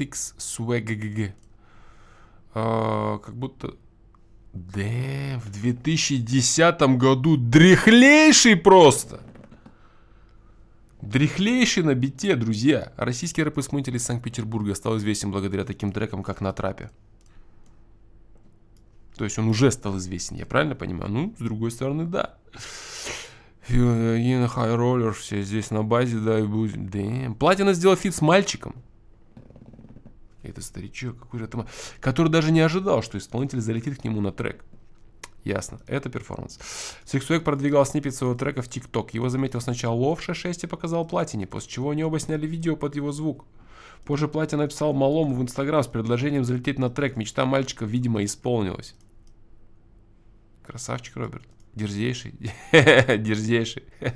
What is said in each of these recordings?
Six Swag. E а, как будто... Да, в 2010 году дряхлейший просто. Дряхлейший на бите, друзья. Российский рэп-исполнитель из Санкт-Петербурга стал известен благодаря таким трекам, как «На трапе». То есть он уже стал известен, я правильно понимаю? Ну, с другой стороны, да. И на хай Rollers все здесь на базе, да, и будем. Дэм. Платина сделал фит с мальчиком. Это старичок, какой же это... Который даже не ожидал, что исполнитель залетит к нему на трек. Ясно, это перформанс. Сиксуэк продвигал сниппет своего трека в ТикТок. Его заметил сначала Лов 6 и показал Платине, после чего они оба сняли видео под его звук. Позже Платин написал Малому в Инстаграм с предложением залететь на трек. Мечта мальчика, видимо, исполнилась. Красавчик Роберт. Дерзейший. Дерзейший.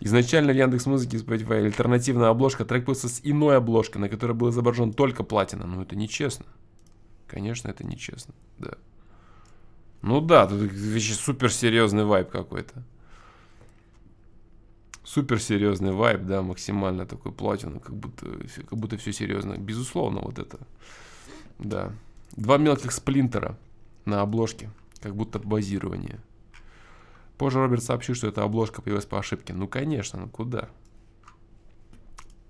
Изначально в Яндекс Музыке и Spotify альтернативная обложка трек появился с иной обложкой, на которой был изображен только платина. Ну это нечестно. Конечно, это нечестно, да. Ну да, тут вообще супер серьезный вайп какой-то. Супер серьезный вайп, да, максимально такой платину, как будто, как будто все серьезно. Безусловно, вот это. Да. Два мелких сплинтера на обложке, как будто базирование. Позже Роберт сообщил, что эта обложка появилась по ошибке. Ну, конечно, ну куда?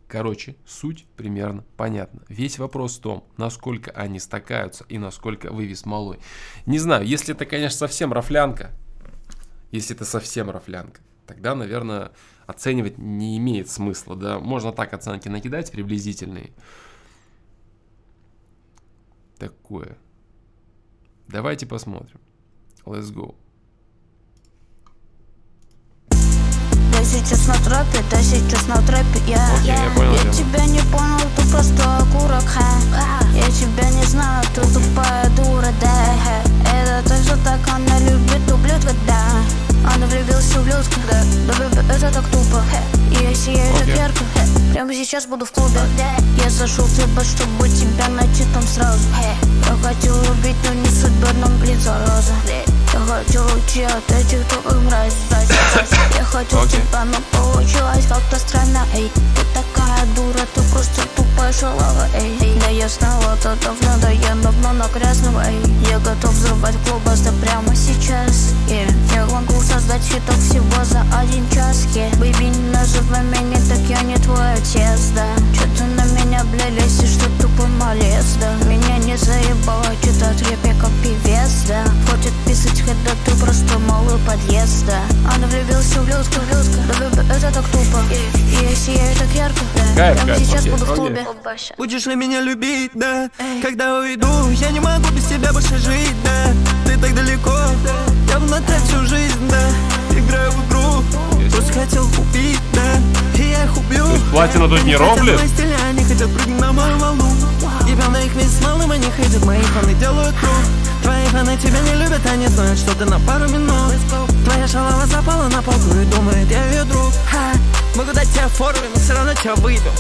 Короче, суть примерно понятна. Весь вопрос в том, насколько они стакаются и насколько вывес малой. Не знаю, если это, конечно, совсем рафлянка, если это совсем рафлянка, тогда, наверное, оценивать не имеет смысла, да. Можно так оценки накидать приблизительные. Такое. Давайте посмотрим. Let's go. сейчас на тропе, да сейчас на тропе Я, Окей, я, понял, тебя не понял, ты просто окурок ха. А. Я тебя не знаю, ты тупая дура, да Это то, что так она любит ублюдка, да Она влюбился в ублюдка, да, да это так тупо И я сияю так ярко, прямо сейчас буду в клубе Я зашел в клуб, чтобы тебя найти там сразу Я хотел убить, но не судьба, но блин, зараза я хочу уйти от этих твоих мразей. Я хочу okay. тебя, но получилось как-то странно Эй, ты такая дура, ты просто тупая шалава Эй, да я снова то давно, да я давно на грязном Эй, я готов взрывать глобусы прямо сейчас yeah. Я могу создать хиток всего за один час yeah. Baby, не называй меня так, я не твой отец, да Чё ты меня, бля, лезешь, что тупо малец, да Меня не заебало читать рэп, как певец, да Хочет писать хэт, ты просто малый подъезд, да Она влюбился в Люску, в Люску, да это так тупо И, я сияю так ярко, да Кайф, Прямо сейчас буду в клубе Будешь ли меня любить, да Когда уйду, я не могу без тебя больше жить, да Ты так далеко, я в натре всю жизнь, да Играю в игру, просто хотел купить, да И я их убью Платина тут не роблит? хотят прыгнуть на мою волну Я пел на их весь малым, они хейтят Мои фаны делают тру Твои фаны тебя не любят, они знают, что ты на пару минут Твоя шалава запала на полку и думает, я ее друг Ха. Могу дать тебе фору, но все равно тебя выйду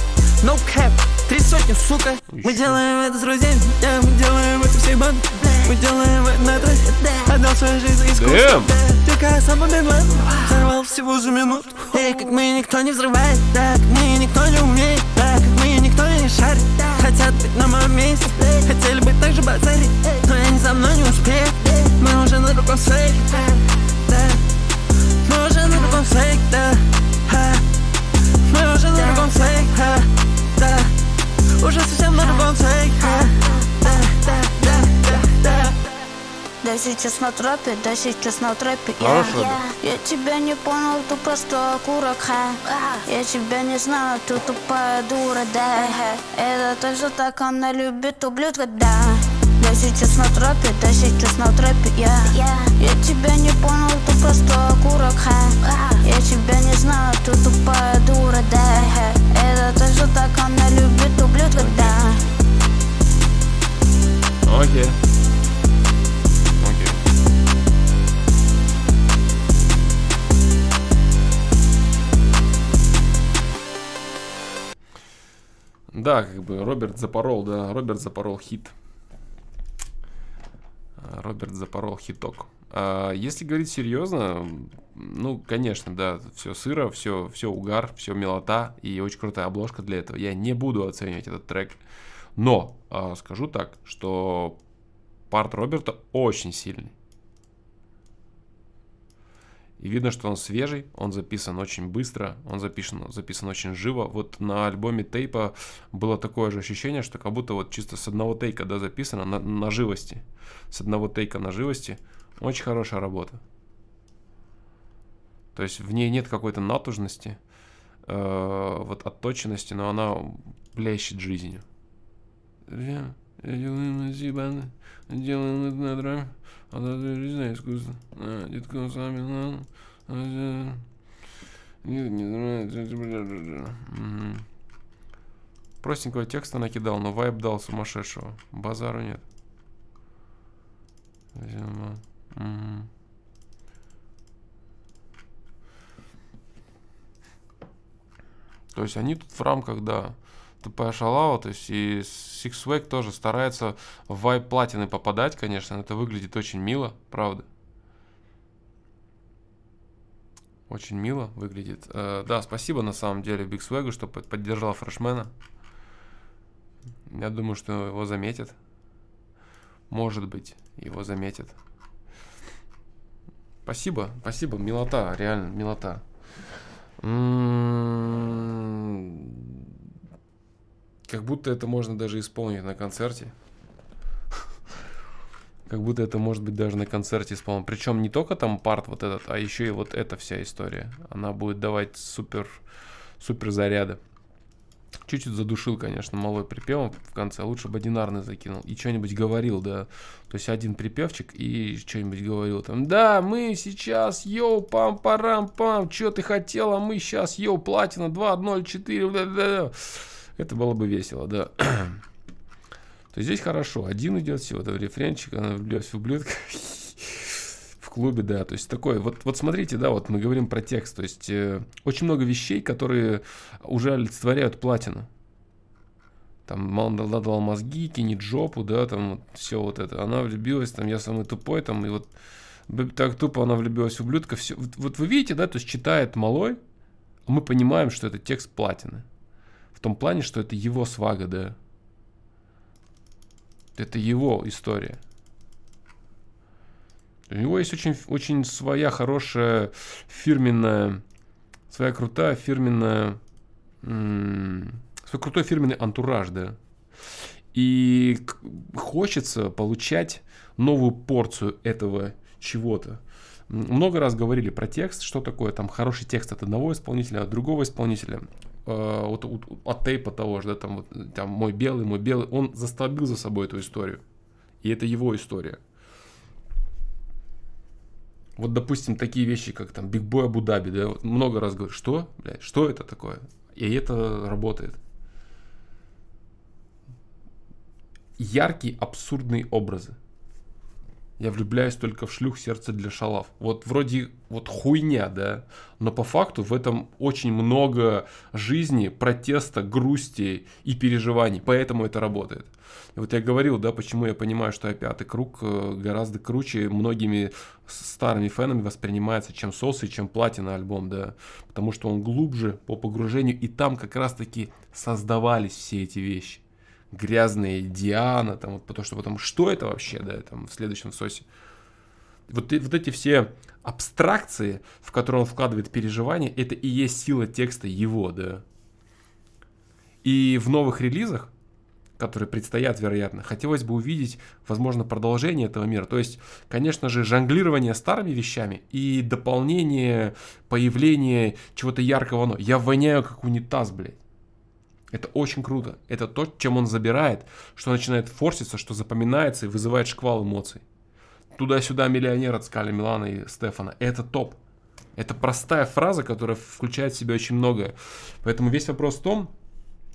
No cap, три сотни, сука Мы делаем это с друзьями, yeah, мы делаем это всей бандой Мы делаем это на трассе, отдал свою жизнь искусству Дикая сама Бенлен, взорвал всего за минуту Эй, как мы никто не взрывает, так мы никто не умеет, так не шарят Хотят быть на моем месте Хотели бы также базарить Но я не за мной не успею Мы уже на другом свете сейчас на трапе, да сейчас на трапе. Я, я, я тебя не понял, тупо что окурок, ха. Я тебя не знаю, ты тупая дура, да. Это то, что так она любит, ублюдка, да. Я сейчас на трапе, да сейчас на трапе, я. Я тебя не понял, тупо что окурок, ха. Я тебя не знаю, ты тупая дура, да. Это то, что так она любит, ублюдка, да. Окей. Okay. да, как бы Роберт запорол, да, Роберт запорол хит. А, Роберт запорол хиток. А, если говорить серьезно, ну, конечно, да, все сыро, все, все угар, все милота и очень крутая обложка для этого. Я не буду оценивать этот трек, но а, скажу так, что парт Роберта очень сильный. И видно, что он свежий, он записан очень быстро, он записан, записан очень живо. Вот на альбоме тейпа было такое же ощущение, что как будто вот чисто с одного тейка да, записано на, на живости. С одного тейка на живости. Очень хорошая работа. То есть в ней нет какой-то натужности, э, вот отточенности, но она блещет жизнью. Yeah. Э, Делаем зибан, делаем это на драм, а даже жизнь искусство. А, детка с вами, ну, а, нет, не нравится. Простенького текста накидал, но вайб дал сумасшедшего. Базару нет. Зима. Угу. То есть они тут в рамках, да, тупая шалава, то есть и Six Swag тоже старается в вайп платины попадать, конечно, это выглядит очень мило, правда. Очень мило выглядит. Э, да, спасибо на самом деле Big Swag, что поддержал фрешмена. Я думаю, что его заметят. Может быть, его заметят. Спасибо, спасибо, милота, реально, милота. М -м -м как будто это можно даже исполнить на концерте. Как будто это может быть даже на концерте исполнен. Причем не только там парт вот этот, а еще и вот эта вся история. Она будет давать супер, супер заряды. Чуть-чуть задушил, конечно, малой припевом в конце. Лучше бы одинарный закинул. И что-нибудь говорил, да. То есть один припевчик и что-нибудь говорил. Там, да, мы сейчас, йоу, пам-парам-пам, что ты хотела, мы сейчас, йоу, платина 2.04, да да это было бы весело, да. То здесь хорошо. Один идет всего это рефренчик, она влюбилась в ублюдка. В клубе, да. То есть такое. Вот, вот смотрите, да, вот мы говорим про текст. То есть э, очень много вещей, которые уже олицетворяют платину. Там ладал мозги, кинет жопу, да, там вот, все вот это. Она влюбилась, там я самый тупой, там и вот так тупо она влюбилась в ублюдка. Все. Вот, вот вы видите, да, то есть читает малой, а мы понимаем, что это текст платины. В том плане, что это его свага, да. Это его история. У него есть очень, очень своя хорошая фирменная, своя крутая фирменная, свой крутой фирменный антураж, да. И хочется получать новую порцию этого чего-то. Много раз говорили про текст, что такое там хороший текст от одного исполнителя, от другого исполнителя. Э, вот, от тейпа того же, да, там, вот, там мой белый, мой белый, он застолбил за собой эту историю. И это его история. Вот, допустим, такие вещи, как там Биг Бой Абу Даби, да, вот много раз говорю, что, блядь, что это такое? И это работает. Яркие, абсурдные образы – я влюбляюсь только в шлюх сердце для шалав. Вот вроде вот хуйня, да, но по факту в этом очень много жизни, протеста, грусти и переживаний, поэтому это работает. И вот я говорил, да, почему я понимаю, что пятый круг э, гораздо круче многими старыми фенами воспринимается, чем соус и чем платина альбом, да, потому что он глубже по погружению, и там как раз-таки создавались все эти вещи грязные Диана, там, вот, потому что потом, что это вообще, да, там, в следующем сосе. Вот, вот эти все абстракции, в которые он вкладывает переживания, это и есть сила текста его, да. И в новых релизах, которые предстоят, вероятно, хотелось бы увидеть, возможно, продолжение этого мира. То есть, конечно же, жонглирование старыми вещами и дополнение, появление чего-то яркого. Но я воняю как унитаз, блядь. Это очень круто. Это то, чем он забирает, что начинает форситься, что запоминается и вызывает шквал эмоций. Туда-сюда миллионер от Скали Милана и Стефана. Это топ. Это простая фраза, которая включает в себя очень многое. Поэтому весь вопрос в том,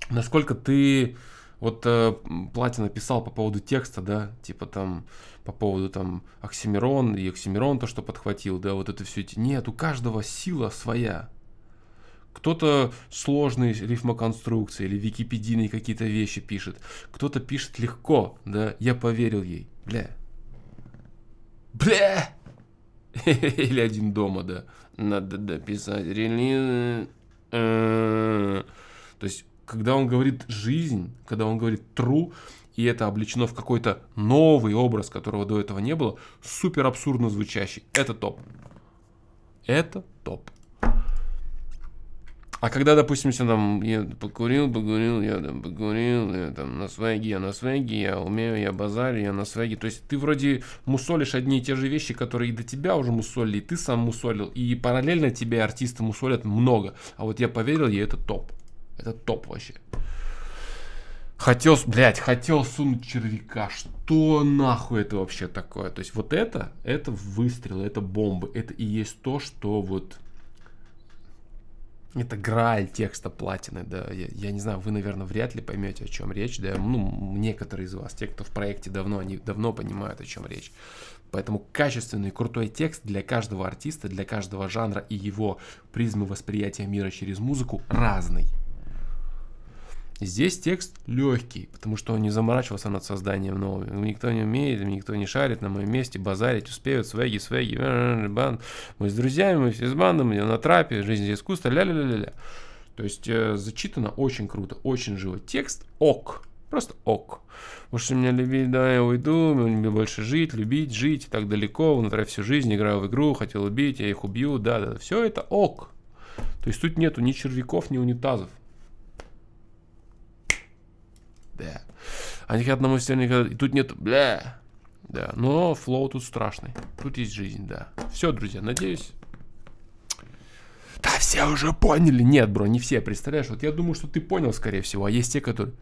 насколько ты... Вот э, Платина писал по поводу текста, да, типа там по поводу там Оксимирон и Оксимирон то, что подхватил, да, вот это все эти. Нет, у каждого сила своя. Кто-то сложные рифмоконструкции или википедийные какие-то вещи пишет. Кто-то пишет легко, да, я поверил ей. Бля. Бля! Или один дома, да. Надо дописать релизы. Э. То есть, когда он говорит «жизнь», когда он говорит «true», и это облечено в какой-то новый образ, которого до этого не было, супер абсурдно звучащий. Это топ. Это топ. А когда, допустим, я там я покурил, покурил, я там покурил, я там на свеге, я на свеге, я умею, я базарю, я на свеге. То есть ты вроде мусолишь одни и те же вещи, которые и до тебя уже мусолили, и ты сам мусолил, и параллельно тебе артисты мусолят много. А вот я поверил, и это топ. Это топ вообще. Хотел, блядь, хотел сунуть червяка. Что нахуй это вообще такое? То есть вот это, это выстрелы, это бомбы. Это и есть то, что вот это грааль текста платины, да. Я, я не знаю, вы, наверное, вряд ли поймете, о чем речь. Да, ну, некоторые из вас, те, кто в проекте давно, они давно понимают, о чем речь. Поэтому качественный крутой текст для каждого артиста, для каждого жанра и его призмы восприятия мира через музыку разный. Здесь текст легкий, потому что он не заморачивался над созданием нового. Никто не умеет, никто не шарит на моем месте, базарить успеют, свеги, свеги, банд. Мы с друзьями, мы все с бандом, мы на трапе, жизнь искусство, ля-ля-ля-ля. То есть э, зачитано очень круто, очень живо. Текст ок, просто ок. Может, меня любить, да, я уйду, мне больше жить, любить, жить, так далеко, внутри всю жизнь играю в игру, хотел убить, я их убью, да-да, все это ок. То есть тут нету ни червяков, ни унитазов да. А ни к одному стилю никогда... И тут нет, бля, да. Но флоу тут страшный. Тут есть жизнь, да. Все, друзья, надеюсь. Да все уже поняли. Нет, бро, не все, представляешь? Вот я думаю, что ты понял, скорее всего. А есть те, которые...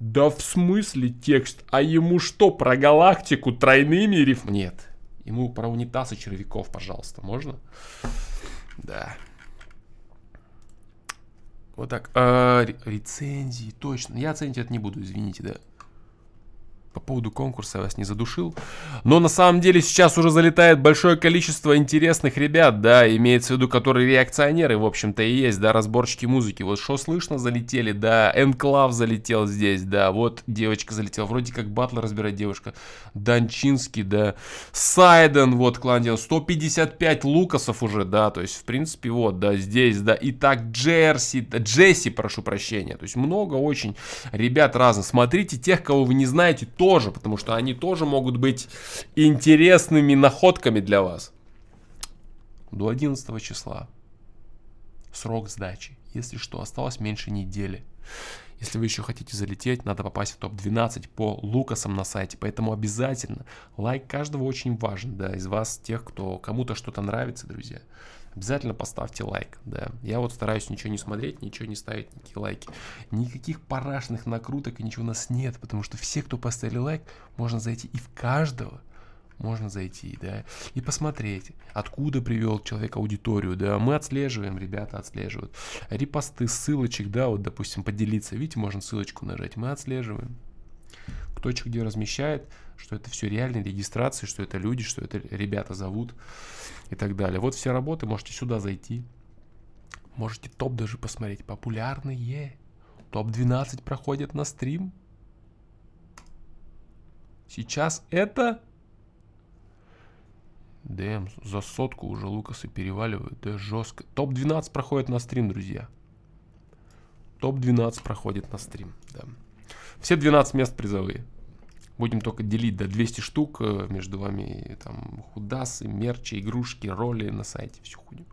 Да в смысле текст? А ему что, про галактику тройными рифмами? Нет. Ему про унитаз и червяков, пожалуйста, можно? Да. Вот так. А, рецензии, точно. Я оценить это не буду, извините, да по поводу конкурса я вас не задушил. Но на самом деле сейчас уже залетает большое количество интересных ребят, да, имеется в виду, которые реакционеры, в общем-то, и есть, да, разборщики музыки. Вот что слышно, залетели, да, Энклав залетел здесь, да, вот девочка залетела, вроде как батла разбирать девушка. Данчинский, да, Сайден, вот, клан делал, 155 Лукасов уже, да, то есть, в принципе, вот, да, здесь, да, и так Джерси, Джесси, прошу прощения, то есть много очень ребят разных. Смотрите тех, кого вы не знаете, то тоже, потому что они тоже могут быть интересными находками для вас. До 11 числа срок сдачи. Если что, осталось меньше недели. Если вы еще хотите залететь, надо попасть в топ-12 по Лукасам на сайте, поэтому обязательно. Лайк каждого очень важен, да, из вас, тех, кто кому-то что-то нравится, друзья обязательно поставьте лайк, да. Я вот стараюсь ничего не смотреть, ничего не ставить, никакие лайки. Никаких парашных накруток и ничего у нас нет, потому что все, кто поставили лайк, можно зайти и в каждого, можно зайти, да, и посмотреть, откуда привел человек аудиторию, да, мы отслеживаем, ребята отслеживают, репосты ссылочек, да, вот, допустим, поделиться, видите, можно ссылочку нажать, мы отслеживаем точек, где размещает, что это все реальные регистрации, что это люди, что это ребята зовут и так далее. Вот все работы, можете сюда зайти, можете топ даже посмотреть, популярные. Топ-12 проходит на стрим. Сейчас это... ДМ, за сотку уже Лукасы переваливают, да жестко. Топ-12 проходит на стрим, друзья. Топ-12 проходит на стрим, да. Все 12 мест призовые. Будем только делить до да, 200 штук э, между вами, там, худасы, мерчи, игрушки, роли на сайте, всю хуйню.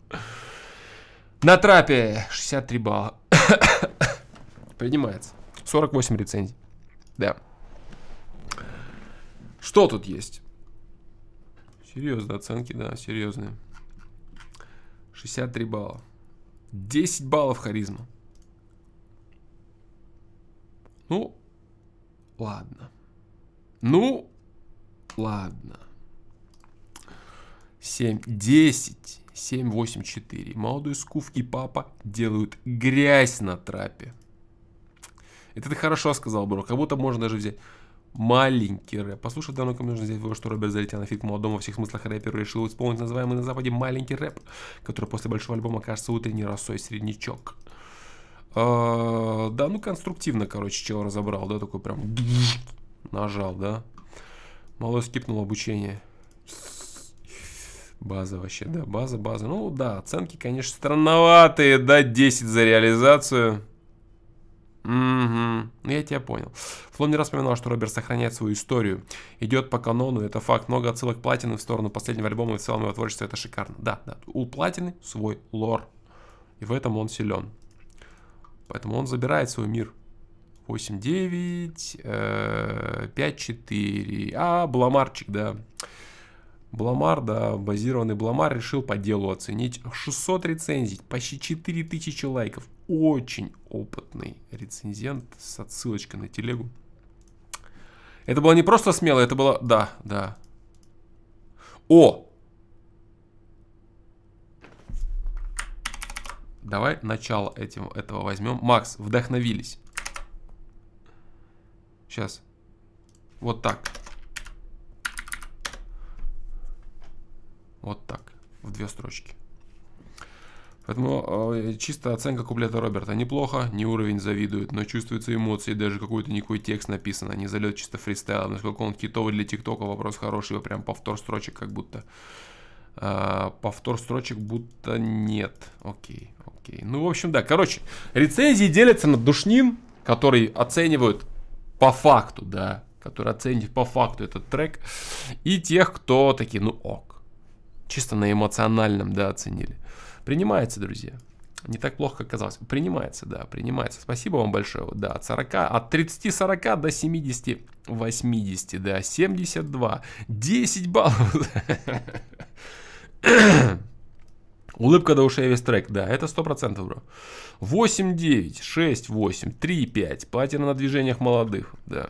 На трапе 63 балла. Принимается. 48 рецензий. Да. Что тут есть? Серьезно, оценки, да, серьезные. 63 балла. 10 баллов харизма. Ну, ладно. Ну, ладно. 7, 10, 7, 8, 4. Молодой Скуф и папа делают грязь на трапе. Это ты хорошо сказал, бро. Как будто можно даже взять маленький рэп. Послушай, давно ко нужно взять его, что Роберт залетел на фиг молодому во всех смыслах рэперу решил исполнить называемый на Западе маленький рэп, который после большого альбома кажется утренний росой среднячок. А, да, ну конструктивно, короче, чел разобрал, да, такой прям Нажал, да? Малой скипнул обучение. База вообще, да, база, база. Ну да, оценки, конечно, странноватые, да, 10 за реализацию. Угу, ну я тебя понял. Флон не раз что Роберт сохраняет свою историю. Идет по канону, это факт. Много отсылок платины в сторону последнего альбома и в целом его творчество, это шикарно. Да, да, у платины свой лор. И в этом он силен. Поэтому он забирает свой мир. 8, 9, 5, 4. А, Бламарчик, да. Бламар, да, базированный Бламар решил по делу оценить 600 рецензий, почти 4000 лайков. Очень опытный рецензент с отсылочкой на телегу. Это было не просто смело, это было... Да, да. О! Давай начало этим, этого возьмем. Макс, вдохновились. Сейчас. Вот так. Вот так. В две строчки. Поэтому э, чисто оценка куплета Роберта неплохо, не уровень завидует, но чувствуются эмоции, даже какой-то никакой текст написан, а не залет чисто фристайла. Насколько он китовый для ТикТока, вопрос хороший, его прям повтор строчек как будто. Э, повтор строчек будто нет. Окей, окей. Ну, в общем, да, короче, рецензии делятся на душнин, который оценивают по факту, да, которые оценит по факту этот трек, и тех, кто такие, ну ок, чисто на эмоциональном, да, оценили. Принимается, друзья. Не так плохо, как казалось. Принимается, да, принимается. Спасибо вам большое. Да, от 40, от 30-40 до 70-80, да, 72. 10 баллов. Улыбка до ушей весь трек, да, это 100%, бро. 8, 9, 6, 8, 3, 5. Платина на движениях молодых, да.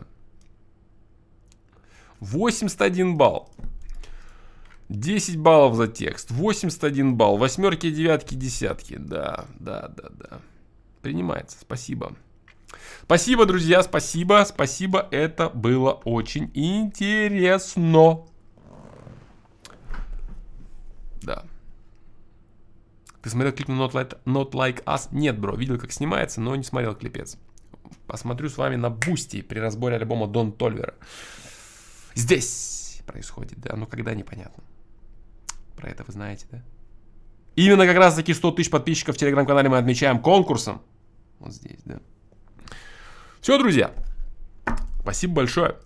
81 балл. 10 баллов за текст, 81 балл, восьмерки, девятки, десятки. Да, да, да, да. Принимается, спасибо. Спасибо, друзья, спасибо, спасибо. Это было очень интересно. Ты смотрел клип на Not Like, Not like Us? Нет, бро, видел, как снимается, но не смотрел клипец. Посмотрю с вами на Бусти при разборе альбома Дон Тольвера. Здесь происходит, да, но ну когда непонятно. Про это вы знаете, да? Именно как раз таки 100 тысяч подписчиков в телеграм-канале мы отмечаем конкурсом. Вот здесь, да. Все, друзья. Спасибо большое.